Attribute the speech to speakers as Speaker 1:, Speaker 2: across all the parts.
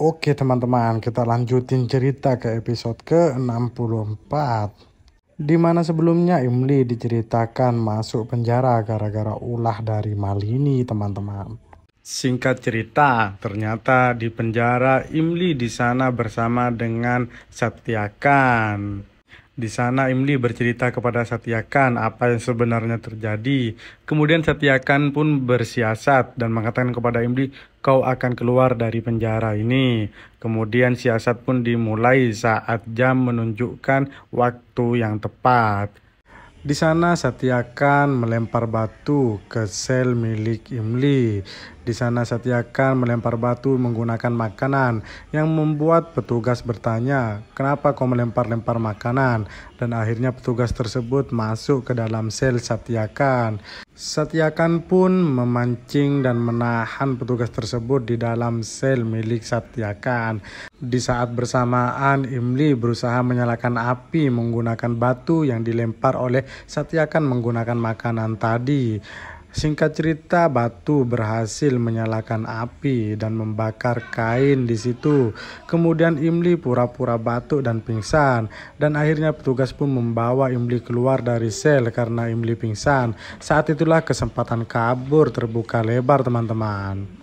Speaker 1: Oke teman-teman, kita lanjutin cerita ke episode ke-64. Di mana sebelumnya Imli diceritakan masuk penjara gara-gara ulah dari Malini, teman-teman. Singkat cerita, ternyata di penjara Imli di sana bersama dengan Satyakan. Di sana Imli bercerita kepada Satyakan apa yang sebenarnya terjadi. Kemudian Satyakan pun bersiasat dan mengatakan kepada Imli, kau akan keluar dari penjara ini. Kemudian siasat pun dimulai saat jam menunjukkan waktu yang tepat. Di sana Satyakan melempar batu ke sel milik Imli. Di sana Satyakan melempar batu menggunakan makanan yang membuat petugas bertanya, "Kenapa kau melempar-lempar makanan?" Dan akhirnya petugas tersebut masuk ke dalam sel Satyakan. Satyakan pun memancing dan menahan petugas tersebut di dalam sel milik Satyakan. Di saat bersamaan, Imli berusaha menyalakan api menggunakan batu yang dilempar oleh Satyakan menggunakan makanan tadi. Singkat cerita, batu berhasil menyalakan api dan membakar kain di situ. Kemudian Imli pura-pura batuk dan pingsan dan akhirnya petugas pun membawa Imli keluar dari sel karena Imli pingsan. Saat itulah kesempatan kabur terbuka lebar, teman-teman.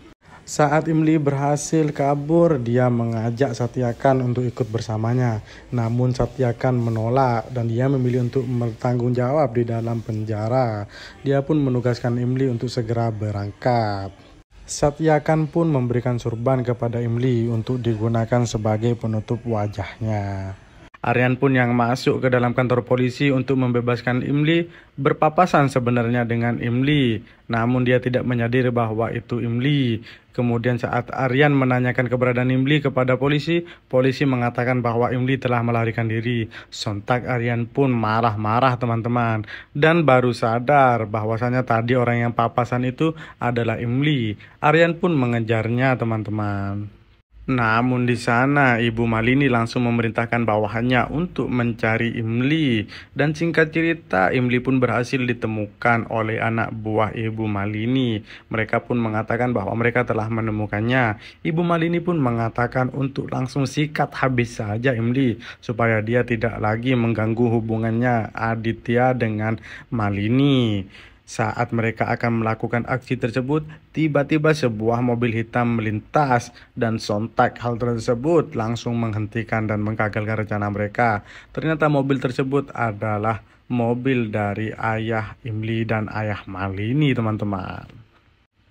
Speaker 1: Saat Imli berhasil kabur, dia mengajak Satyakan untuk ikut bersamanya. Namun Satyakan menolak dan dia memilih untuk bertanggung jawab di dalam penjara. Dia pun menugaskan Imli untuk segera berangkat. Satyakan pun memberikan surban kepada Imli untuk digunakan sebagai penutup wajahnya. Aryan pun yang masuk ke dalam kantor polisi untuk membebaskan Imli berpapasan sebenarnya dengan Imli. Namun dia tidak menyadari bahwa itu Imli. Kemudian saat Aryan menanyakan keberadaan Imli kepada polisi, polisi mengatakan bahwa Imli telah melarikan diri. Sontak Aryan pun marah-marah teman-teman. Dan baru sadar bahwasannya tadi orang yang papasan itu adalah Imli. Aryan pun mengejarnya teman-teman. Namun di sana Ibu Malini langsung memerintahkan bawahannya untuk mencari Imli dan singkat cerita Imli pun berhasil ditemukan oleh anak buah Ibu Malini. Mereka pun mengatakan bahwa mereka telah menemukannya. Ibu Malini pun mengatakan untuk langsung sikat habis saja Imli supaya dia tidak lagi mengganggu hubungannya Aditya dengan Malini. Saat mereka akan melakukan aksi tersebut, tiba-tiba sebuah mobil hitam melintas dan sontak hal tersebut langsung menghentikan dan menggagalkan rencana mereka. Ternyata mobil tersebut adalah mobil dari ayah Imli dan ayah Malini, teman-teman.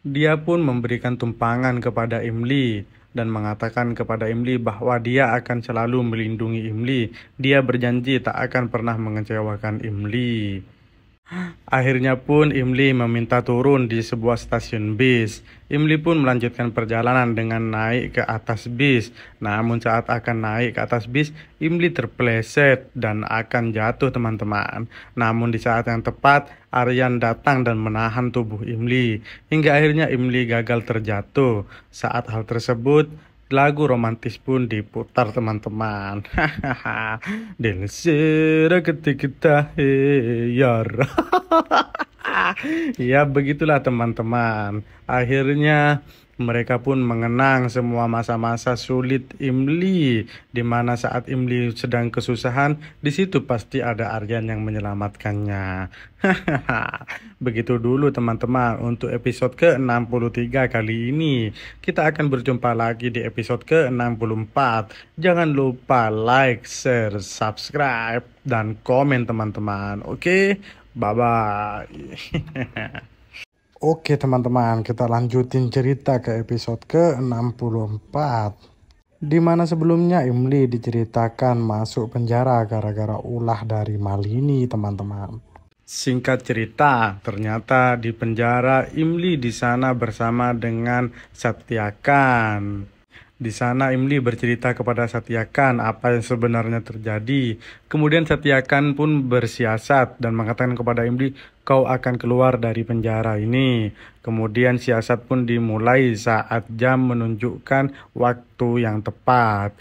Speaker 1: Dia pun memberikan tumpangan kepada Imli dan mengatakan kepada Imli bahwa dia akan selalu melindungi Imli. Dia berjanji tak akan pernah mengecewakan Imli. Akhirnya pun Imli meminta turun di sebuah stasiun bis. Imli pun melanjutkan perjalanan dengan naik ke atas bis. Namun saat akan naik ke atas bis, Imli terpleset dan akan jatuh teman-teman. Namun di saat yang tepat, Aryan datang dan menahan tubuh Imli. Hingga akhirnya Imli gagal terjatuh. Saat hal tersebut, lagu romantis pun diputar teman-teman dan ketika kita eh, yar ya begitulah teman-teman akhirnya mereka pun mengenang semua masa-masa sulit Imli, di mana saat Imli sedang kesusahan, di situ pasti ada Aryan yang menyelamatkannya. Begitu dulu teman-teman untuk episode ke-63 kali ini. Kita akan berjumpa lagi di episode ke-64. Jangan lupa like, share, subscribe, dan komen teman-teman. Oke, bye-bye. Oke teman-teman, kita lanjutin cerita ke episode ke-64. Di mana sebelumnya Imli diceritakan masuk penjara gara-gara ulah dari Malini, teman-teman. Singkat cerita, ternyata di penjara Imli di sana bersama dengan Satyakan. Di sana Imli bercerita kepada Satyakan apa yang sebenarnya terjadi. Kemudian Satyakan pun bersiasat dan mengatakan kepada Imli, kau akan keluar dari penjara ini. Kemudian siasat pun dimulai saat jam menunjukkan waktu yang tepat.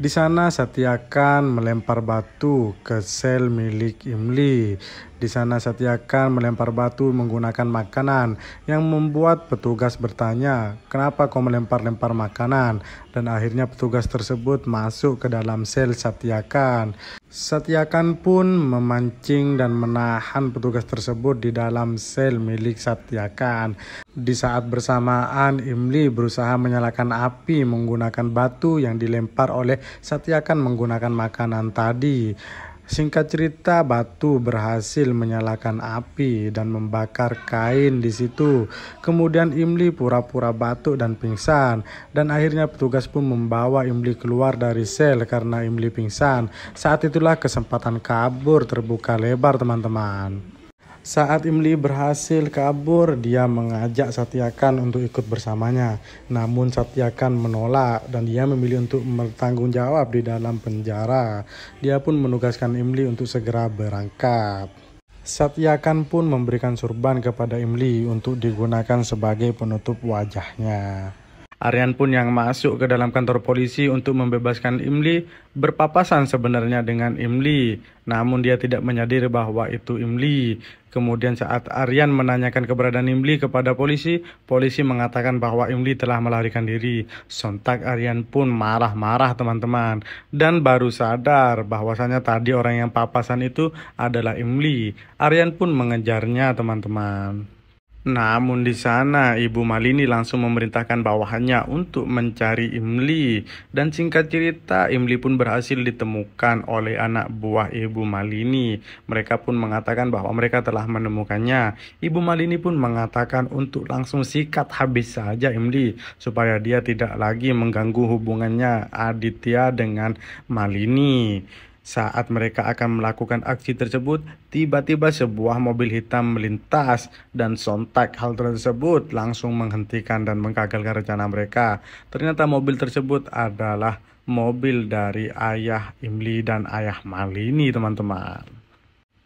Speaker 1: Di sana Satyakan melempar batu ke sel milik Imli di sana Setiakan melempar batu menggunakan makanan yang membuat petugas bertanya, "Kenapa kau melempar-lempar makanan?" Dan akhirnya petugas tersebut masuk ke dalam sel Setiakan. Setiakan pun memancing dan menahan petugas tersebut di dalam sel milik Satyakan. Di saat bersamaan, Imli berusaha menyalakan api menggunakan batu yang dilempar oleh Satyakan menggunakan makanan tadi. Singkat cerita, batu berhasil menyalakan api dan membakar kain di situ. Kemudian Imli pura-pura batuk dan pingsan. Dan akhirnya petugas pun membawa Imli keluar dari sel karena Imli pingsan. Saat itulah kesempatan kabur terbuka lebar teman-teman. Saat Imli berhasil kabur, dia mengajak Satyakan untuk ikut bersamanya. Namun Satyakan menolak dan dia memilih untuk bertanggung jawab di dalam penjara. Dia pun menugaskan Imli untuk segera berangkat. Satyakan pun memberikan surban kepada Imli untuk digunakan sebagai penutup wajahnya. Aryan pun yang masuk ke dalam kantor polisi untuk membebaskan Imli berpapasan sebenarnya dengan Imli. Namun dia tidak menyadari bahwa itu Imli. Kemudian saat Aryan menanyakan keberadaan Imli kepada polisi, polisi mengatakan bahwa Imli telah melarikan diri. Sontak Aryan pun marah-marah teman-teman. Dan baru sadar bahwasannya tadi orang yang papasan itu adalah Imli. Aryan pun mengejarnya teman-teman. Namun di sana Ibu Malini langsung memerintahkan bawahannya untuk mencari Imli dan singkat cerita Imli pun berhasil ditemukan oleh anak buah Ibu Malini. Mereka pun mengatakan bahwa mereka telah menemukannya. Ibu Malini pun mengatakan untuk langsung sikat habis saja Imli supaya dia tidak lagi mengganggu hubungannya Aditya dengan Malini. Saat mereka akan melakukan aksi tersebut, tiba-tiba sebuah mobil hitam melintas dan sontak hal tersebut langsung menghentikan dan menggagalkan rencana mereka. Ternyata mobil tersebut adalah mobil dari ayah Imli dan ayah Malini, teman-teman.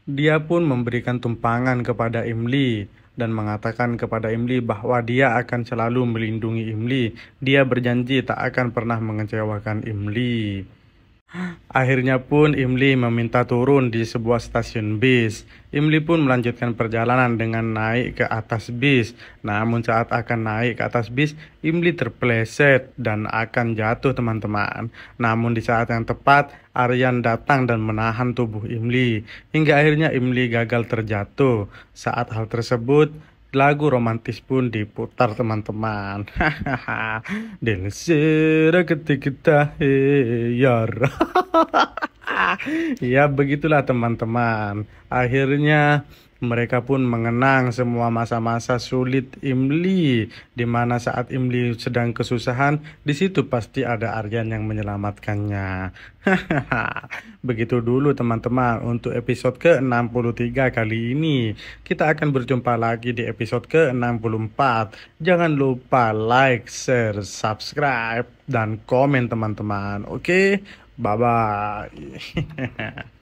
Speaker 1: Dia pun memberikan tumpangan kepada Imli dan mengatakan kepada Imli bahwa dia akan selalu melindungi Imli. Dia berjanji tak akan pernah mengecewakan Imli. Akhirnya pun Imli meminta turun di sebuah stasiun bis. Imli pun melanjutkan perjalanan dengan naik ke atas bis. Namun saat akan naik ke atas bis, Imli terpleset dan akan jatuh teman-teman. Namun di saat yang tepat, Aryan datang dan menahan tubuh Imli. Hingga akhirnya Imli gagal terjatuh. Saat hal tersebut, lagu romantis pun diputar teman-teman dan ketika kita yar ya begitulah teman-teman akhirnya mereka pun mengenang semua masa-masa sulit Imli, di mana saat Imli sedang kesusahan, di situ pasti ada Aryan yang menyelamatkannya. Begitu dulu teman-teman untuk episode ke-63 kali ini. Kita akan berjumpa lagi di episode ke-64. Jangan lupa like, share, subscribe, dan komen teman-teman. Oke, bye-bye.